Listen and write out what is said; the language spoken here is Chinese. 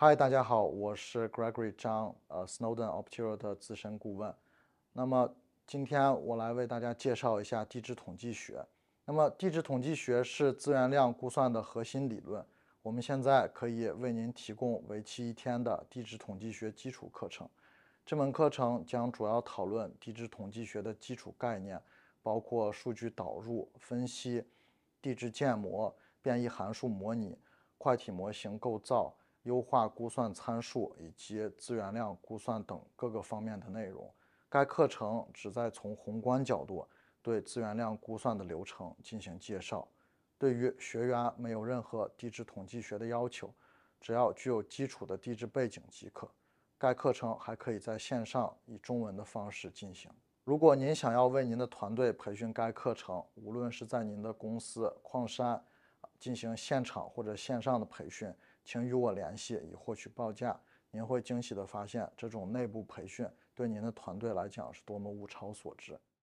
嗨，大家好，我是 Gregory 张，呃，Snowden Optio 的资深顾问。那么今天我来为大家介绍一下地质统计学。那么地质统计学是资源量估算的核心理论。我们现在可以为您提供为期一天的地质统计学基础课程。这门课程将主要讨论地质统计学的基础概念，包括数据导入、分析、地质建模、变异函数模拟、块体模型构造。优化估算参数以及资源量估算等各个方面的内容。该课程旨在从宏观角度对资源量估算的流程进行介绍，对于学员没有任何地质统计学的要求，只要具有基础的地质背景即可。该课程还可以在线上以中文的方式进行。如果您想要为您的团队培训该课程，无论是在您的公司、矿山进行现场或者线上的培训。请与我联系以获取报价。您会惊喜地发现，这种内部培训对您的团队来讲是多么物超所值。